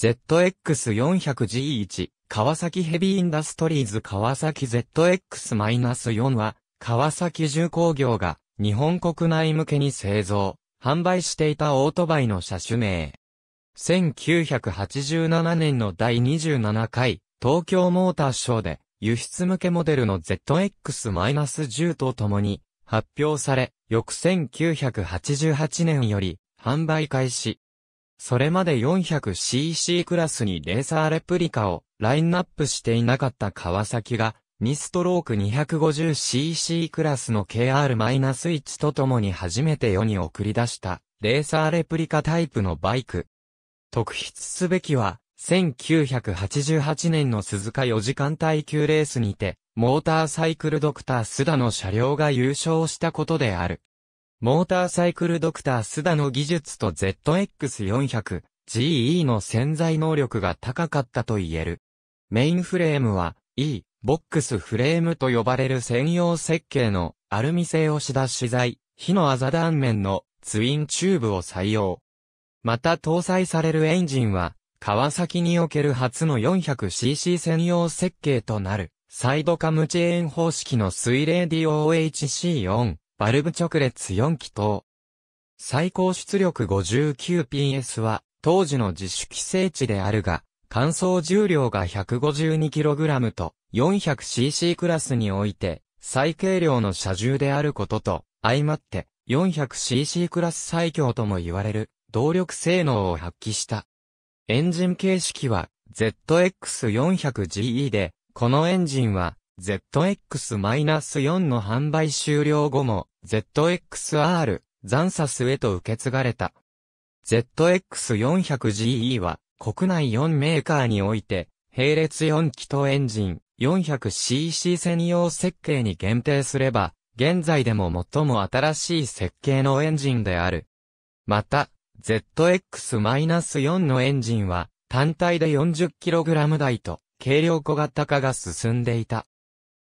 ZX400G1、川崎ヘビーインダストリーズ川崎 ZX-4 は、川崎重工業が日本国内向けに製造、販売していたオートバイの車種名。1987年の第27回東京モーターショーで輸出向けモデルの ZX-10 と共に発表され、翌1988年より販売開始。それまで 400cc クラスにレーサーレプリカをラインナップしていなかった川崎が、2ストローク 250cc クラスの KR-1 とともに初めて世に送り出したレーサーレプリカタイプのバイク。特筆すべきは、1988年の鈴鹿4時間耐久レースにて、モーターサイクルドクター須田の車両が優勝したことである。モーターサイクルドクター須田の技術と ZX400、GE の潜在能力が高かったと言える。メインフレームは E、ボックスフレームと呼ばれる専用設計のアルミ製をし出し材、火のあざ断面のツインチューブを採用。また搭載されるエンジンは、川崎における初の 400cc 専用設計となる、サイドカムチェーン方式の水冷 DOHC4、バルブ直列4気筒。最高出力 59PS は、当時の自主規制値であるが、乾燥重量が 152kg と 400cc クラスにおいて、最軽量の車重であることと、相まって 400cc クラス最強とも言われる、動力性能を発揮した。エンジン形式は ZX400GE で、このエンジンは ZX-4 の販売終了後も ZXR、ザンサスへと受け継がれた。ZX400GE は国内4メーカーにおいて、並列4気筒エンジン 400cc 専用設計に限定すれば、現在でも最も新しい設計のエンジンである。また、ZX-4 のエンジンは、単体で 40kg 台と、軽量小型化が進んでいた。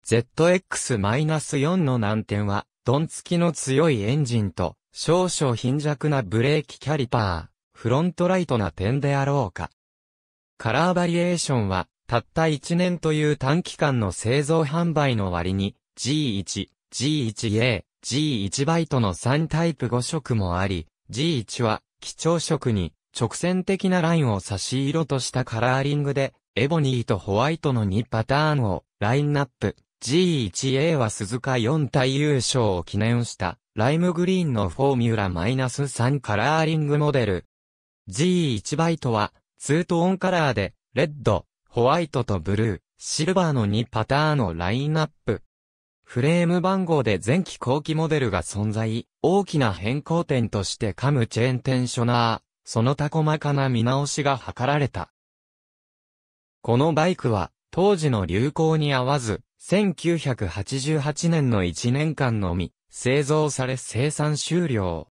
ZX-4 の難点は、ドン付きの強いエンジンと、少々貧弱なブレーキキャリパー、フロントライトな点であろうか。カラーバリエーションは、たった1年という短期間の製造販売の割に、G1、G1A、G1 バイトの3タイプ5色もあり、G1 は、基調色に、直線的なラインを差し色としたカラーリングで、エボニーとホワイトの2パターンをラインナップ G1A は鈴鹿4体優勝を記念した、ライムグリーンのフォーミュラマイナス -3 カラーリングモデル。G1 バイトは、ツートーンカラーで、レッド、ホワイトとブルー、シルバーの2パターンのラインナップ。フレーム番号で前期後期モデルが存在、大きな変更点としてカムチェーンテンショナー、その他細かな見直しが図られた。このバイクは、当時の流行に合わず、1988年の1年間のみ、製造され生産終了。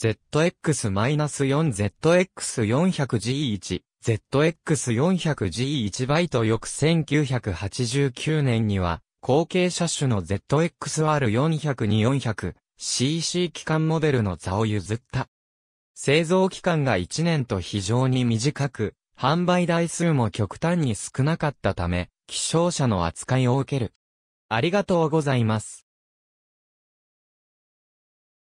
ZX-4ZX400G1、ZX400G1 バイト翌1989年には、後継車種の ZXR400 400cc 機関モデルの座を譲った。製造期間が1年と非常に短く、販売台数も極端に少なかったため、希少者の扱いを受ける。ありがとうございます。